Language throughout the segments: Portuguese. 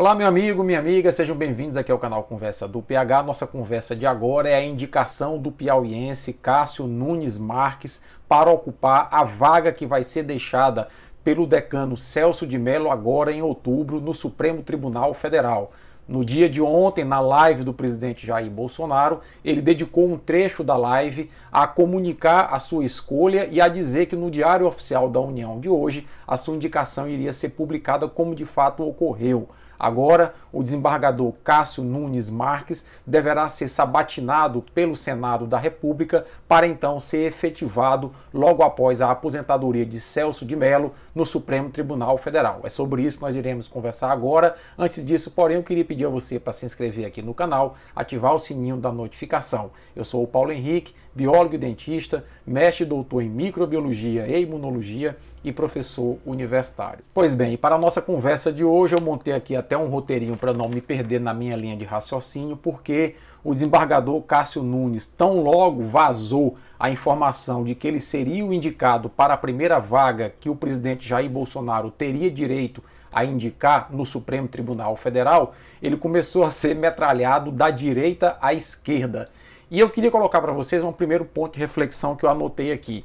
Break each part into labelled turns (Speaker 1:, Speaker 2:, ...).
Speaker 1: Olá, meu amigo, minha amiga, sejam bem-vindos aqui ao canal Conversa do PH. Nossa conversa de agora é a indicação do piauiense Cássio Nunes Marques para ocupar a vaga que vai ser deixada pelo decano Celso de Mello agora em outubro no Supremo Tribunal Federal. No dia de ontem, na live do presidente Jair Bolsonaro, ele dedicou um trecho da live a comunicar a sua escolha e a dizer que no Diário Oficial da União de hoje a sua indicação iria ser publicada como de fato ocorreu. Agora, o desembargador Cássio Nunes Marques deverá ser sabatinado pelo Senado da República para então ser efetivado logo após a aposentadoria de Celso de Mello no Supremo Tribunal Federal. É sobre isso que nós iremos conversar agora. Antes disso, porém, eu queria pedir a você para se inscrever aqui no canal, ativar o sininho da notificação. Eu sou o Paulo Henrique, biólogo e dentista, mestre e doutor em microbiologia e imunologia e professor universitário. Pois bem, para a nossa conversa de hoje, eu montei aqui até um roteirinho para não me perder na minha linha de raciocínio, porque o desembargador Cássio Nunes tão logo vazou a informação de que ele seria o indicado para a primeira vaga que o presidente Jair Bolsonaro teria direito a indicar no Supremo Tribunal Federal, ele começou a ser metralhado da direita à esquerda. E eu queria colocar para vocês um primeiro ponto de reflexão que eu anotei aqui.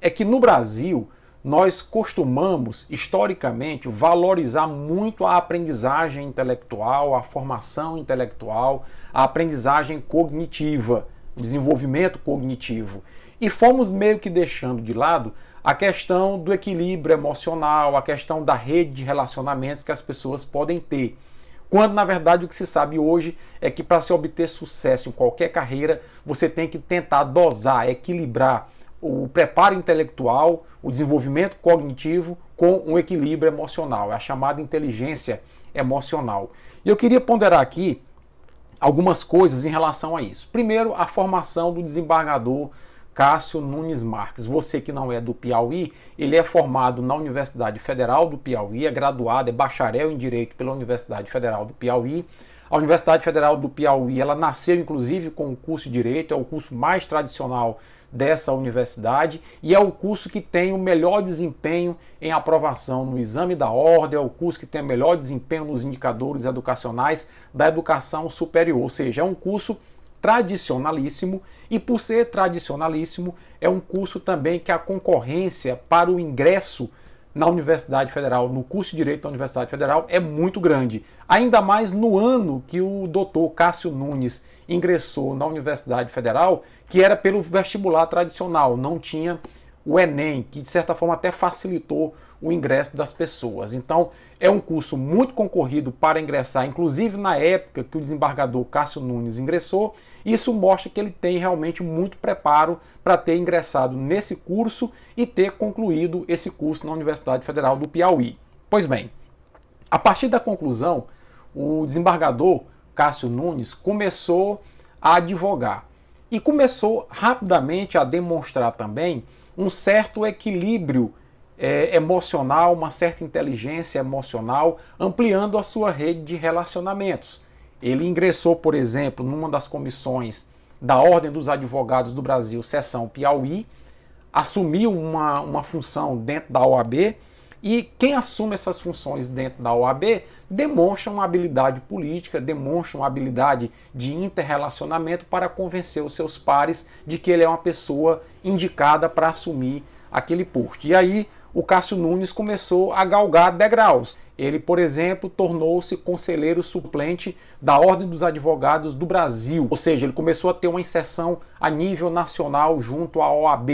Speaker 1: É que no Brasil, nós costumamos, historicamente, valorizar muito a aprendizagem intelectual, a formação intelectual, a aprendizagem cognitiva, o desenvolvimento cognitivo. E fomos meio que deixando de lado a questão do equilíbrio emocional, a questão da rede de relacionamentos que as pessoas podem ter. Quando na verdade o que se sabe hoje é que para se obter sucesso em qualquer carreira, você tem que tentar dosar, equilibrar o preparo intelectual, o desenvolvimento cognitivo com um equilíbrio emocional, é a chamada inteligência emocional. E eu queria ponderar aqui algumas coisas em relação a isso. Primeiro, a formação do desembargador Cássio Nunes Marques. Você que não é do Piauí, ele é formado na Universidade Federal do Piauí, é graduado, é bacharel em Direito pela Universidade Federal do Piauí a Universidade Federal do Piauí, ela nasceu inclusive com o curso de Direito, é o curso mais tradicional dessa universidade e é o curso que tem o melhor desempenho em aprovação no exame da ordem, é o curso que tem o melhor desempenho nos indicadores educacionais da educação superior, ou seja, é um curso tradicionalíssimo e por ser tradicionalíssimo, é um curso também que a concorrência para o ingresso na Universidade Federal, no curso de Direito da Universidade Federal, é muito grande. Ainda mais no ano que o doutor Cássio Nunes ingressou na Universidade Federal, que era pelo vestibular tradicional, não tinha o Enem, que de certa forma até facilitou o ingresso das pessoas. Então, é um curso muito concorrido para ingressar, inclusive na época que o desembargador Cássio Nunes ingressou. Isso mostra que ele tem realmente muito preparo para ter ingressado nesse curso e ter concluído esse curso na Universidade Federal do Piauí. Pois bem, a partir da conclusão, o desembargador Cássio Nunes começou a advogar e começou rapidamente a demonstrar também um certo equilíbrio é, emocional, uma certa inteligência emocional, ampliando a sua rede de relacionamentos. Ele ingressou, por exemplo, numa das comissões da Ordem dos Advogados do Brasil, seção Piauí, assumiu uma, uma função dentro da OAB e quem assume essas funções dentro da OAB demonstra uma habilidade política, demonstra uma habilidade de interrelacionamento para convencer os seus pares de que ele é uma pessoa indicada para assumir aquele posto. E aí o Cássio Nunes começou a galgar degraus. Ele, por exemplo, tornou-se conselheiro suplente da Ordem dos Advogados do Brasil, ou seja, ele começou a ter uma inserção a nível nacional junto à OAB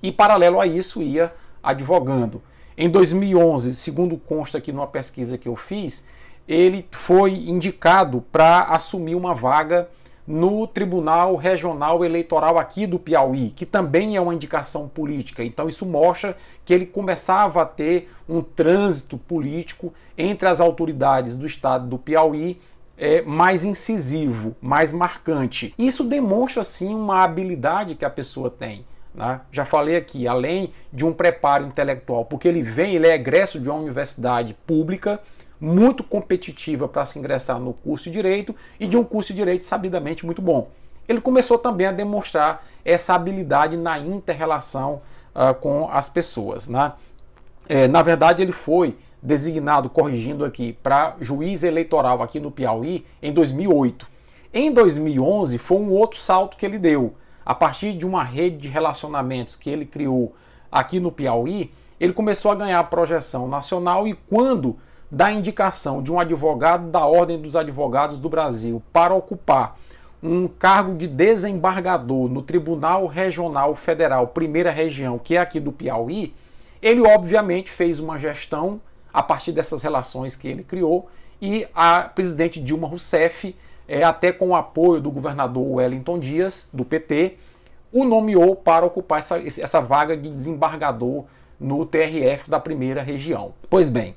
Speaker 1: e, paralelo a isso, ia advogando. Em 2011, segundo consta aqui numa pesquisa que eu fiz, ele foi indicado para assumir uma vaga no Tribunal Regional Eleitoral aqui do Piauí, que também é uma indicação política. Então isso mostra que ele começava a ter um trânsito político entre as autoridades do estado do Piauí é, mais incisivo, mais marcante. Isso demonstra sim uma habilidade que a pessoa tem. Né? Já falei aqui, além de um preparo intelectual, porque ele vem, ele é egresso de uma universidade pública, muito competitiva para se ingressar no curso de direito e de um curso de direito sabidamente muito bom. Ele começou também a demonstrar essa habilidade na inter-relação uh, com as pessoas. Né? É, na verdade, ele foi designado, corrigindo aqui, para juiz eleitoral aqui no Piauí em 2008. Em 2011 foi um outro salto que ele deu. A partir de uma rede de relacionamentos que ele criou aqui no Piauí, ele começou a ganhar projeção nacional e quando da indicação de um advogado da Ordem dos Advogados do Brasil para ocupar um cargo de desembargador no Tribunal Regional Federal, primeira região, que é aqui do Piauí, ele obviamente fez uma gestão a partir dessas relações que ele criou e a presidente Dilma Rousseff, é, até com o apoio do governador Wellington Dias, do PT, o nomeou para ocupar essa, essa vaga de desembargador no TRF da primeira região. Pois bem,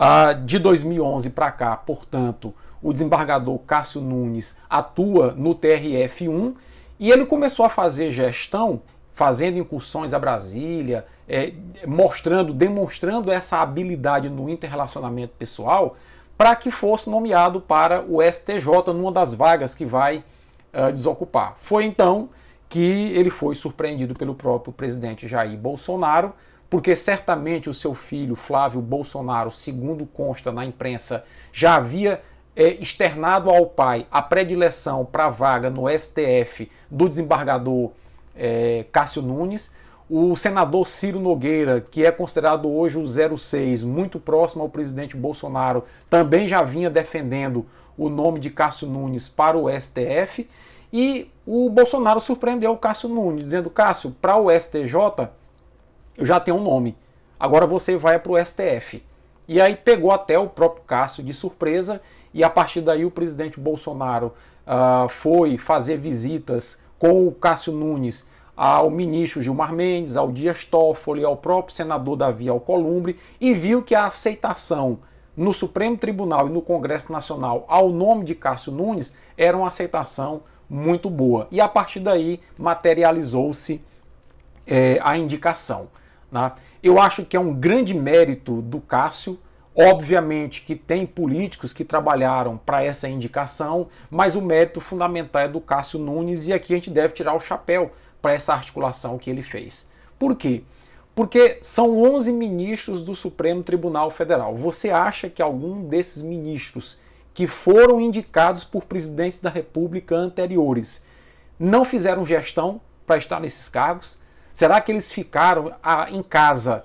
Speaker 1: ah, de 2011 para cá, portanto, o desembargador Cássio Nunes atua no TRF1 e ele começou a fazer gestão, fazendo incursões a Brasília, é, mostrando, demonstrando essa habilidade no interrelacionamento pessoal para que fosse nomeado para o STJ numa das vagas que vai uh, desocupar. Foi então que ele foi surpreendido pelo próprio presidente Jair Bolsonaro porque certamente o seu filho Flávio Bolsonaro, segundo consta na imprensa, já havia é, externado ao pai a predileção para a vaga no STF do desembargador é, Cássio Nunes. O senador Ciro Nogueira, que é considerado hoje o 06, muito próximo ao presidente Bolsonaro, também já vinha defendendo o nome de Cássio Nunes para o STF. E o Bolsonaro surpreendeu o Cássio Nunes, dizendo: Cássio, para o STJ eu já tenho um nome. Agora você vai para o STF. E aí pegou até o próprio Cássio de surpresa, e a partir daí o presidente Bolsonaro uh, foi fazer visitas com o Cássio Nunes ao ministro Gilmar Mendes, ao Dias Toffoli, ao próprio senador Davi Alcolumbre, e viu que a aceitação no Supremo Tribunal e no Congresso Nacional ao nome de Cássio Nunes era uma aceitação muito boa. E a partir daí materializou-se é, a indicação. Né? Eu acho que é um grande mérito do Cássio. Obviamente que tem políticos que trabalharam para essa indicação, mas o mérito fundamental é do Cássio Nunes e aqui a gente deve tirar o chapéu para essa articulação que ele fez. Por quê? Porque são 11 ministros do Supremo Tribunal Federal. Você acha que algum desses ministros que foram indicados por presidentes da República anteriores não fizeram gestão para estar nesses cargos? Será que eles ficaram ah, em casa,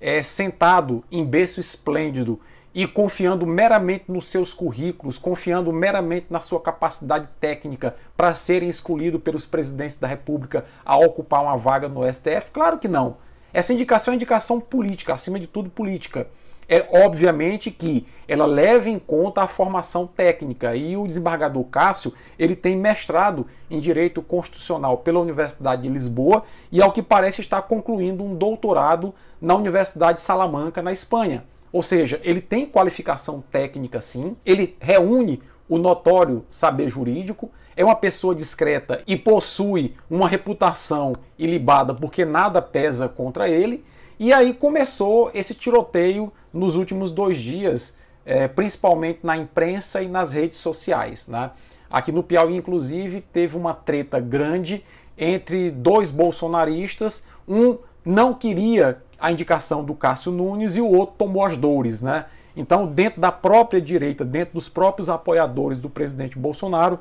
Speaker 1: é, sentado em berço esplêndido e confiando meramente nos seus currículos, confiando meramente na sua capacidade técnica para serem escolhidos pelos presidentes da República a ocupar uma vaga no STF? Claro que não. Essa indicação é indicação política, acima de tudo política é obviamente que ela leva em conta a formação técnica e o desembargador Cássio ele tem mestrado em direito constitucional pela Universidade de Lisboa e ao que parece está concluindo um doutorado na Universidade de Salamanca na Espanha. Ou seja, ele tem qualificação técnica sim, ele reúne o notório saber jurídico, é uma pessoa discreta e possui uma reputação ilibada porque nada pesa contra ele e aí começou esse tiroteio nos últimos dois dias, é, principalmente na imprensa e nas redes sociais. Né? Aqui no Piauí, inclusive, teve uma treta grande entre dois bolsonaristas. Um não queria a indicação do Cássio Nunes e o outro tomou as dores. Né? Então, dentro da própria direita, dentro dos próprios apoiadores do presidente Bolsonaro,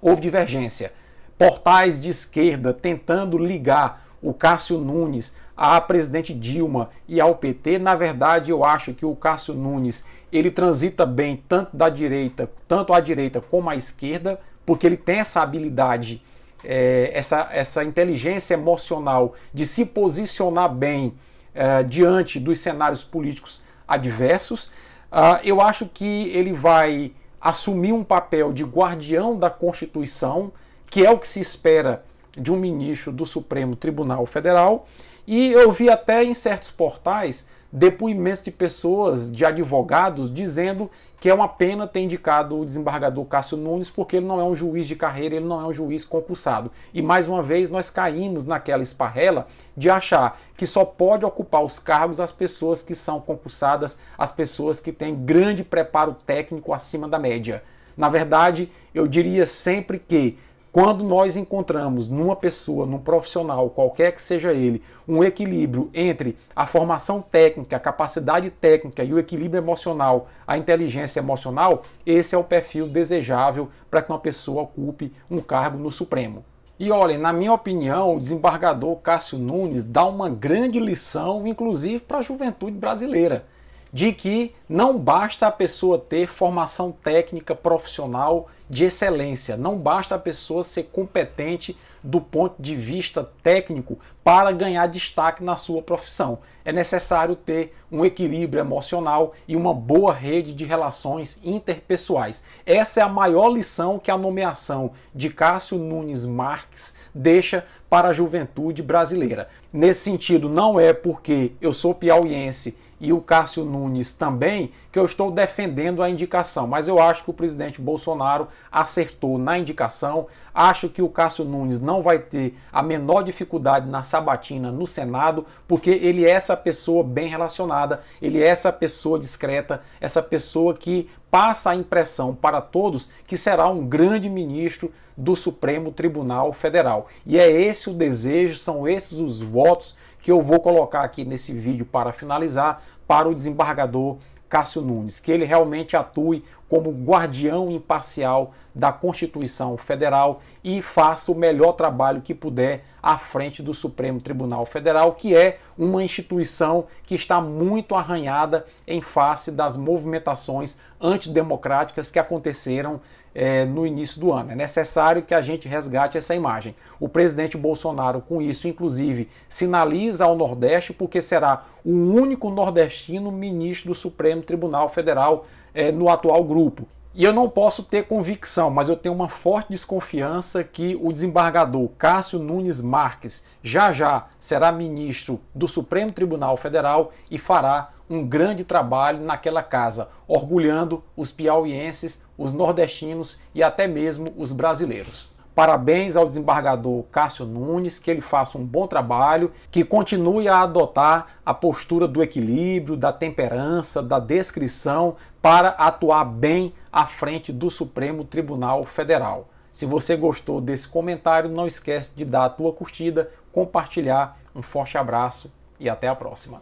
Speaker 1: houve divergência. Portais de esquerda tentando ligar o Cássio Nunes à presidente Dilma e ao PT, na verdade eu acho que o Cássio Nunes ele transita bem tanto da direita, tanto à direita como à esquerda, porque ele tem essa habilidade, é, essa, essa inteligência emocional de se posicionar bem é, diante dos cenários políticos adversos. Uh, eu acho que ele vai assumir um papel de guardião da Constituição, que é o que se espera de um ministro do Supremo Tribunal Federal, e eu vi até em certos portais depoimentos de pessoas, de advogados, dizendo que é uma pena ter indicado o desembargador Cássio Nunes, porque ele não é um juiz de carreira, ele não é um juiz concursado. E mais uma vez nós caímos naquela esparrela de achar que só pode ocupar os cargos as pessoas que são concursadas, as pessoas que têm grande preparo técnico acima da média. Na verdade, eu diria sempre que quando nós encontramos numa pessoa, num profissional, qualquer que seja ele, um equilíbrio entre a formação técnica, a capacidade técnica e o equilíbrio emocional, a inteligência emocional, esse é o perfil desejável para que uma pessoa ocupe um cargo no Supremo. E olhem, na minha opinião, o desembargador Cássio Nunes dá uma grande lição, inclusive para a juventude brasileira de que não basta a pessoa ter formação técnica profissional de excelência, não basta a pessoa ser competente do ponto de vista técnico para ganhar destaque na sua profissão. É necessário ter um equilíbrio emocional e uma boa rede de relações interpessoais. Essa é a maior lição que a nomeação de Cássio Nunes Marques deixa para a juventude brasileira. Nesse sentido, não é porque eu sou piauiense e o Cássio Nunes também, que eu estou defendendo a indicação, mas eu acho que o presidente Bolsonaro acertou na indicação. Acho que o Cássio Nunes não vai ter a menor dificuldade na sabatina no Senado, porque ele é essa pessoa bem relacionada, ele é essa pessoa discreta, essa pessoa que passa a impressão para todos que será um grande ministro do Supremo Tribunal Federal. E é esse o desejo, são esses os votos que eu vou colocar aqui nesse vídeo para finalizar, para o desembargador Cássio Nunes, que ele realmente atue como guardião imparcial da Constituição Federal e faça o melhor trabalho que puder à frente do Supremo Tribunal Federal, que é uma instituição que está muito arranhada em face das movimentações antidemocráticas que aconteceram é, no início do ano. É necessário que a gente resgate essa imagem. O presidente Bolsonaro, com isso, inclusive, sinaliza ao Nordeste, porque será o único nordestino ministro do Supremo Tribunal Federal é, no atual grupo. E eu não posso ter convicção, mas eu tenho uma forte desconfiança que o desembargador Cássio Nunes Marques já já será ministro do Supremo Tribunal Federal e fará um grande trabalho naquela casa, orgulhando os piauienses, os nordestinos e até mesmo os brasileiros. Parabéns ao desembargador Cássio Nunes, que ele faça um bom trabalho, que continue a adotar a postura do equilíbrio, da temperança, da descrição para atuar bem à frente do Supremo Tribunal Federal. Se você gostou desse comentário, não esquece de dar a tua curtida, compartilhar. Um forte abraço e até a próxima.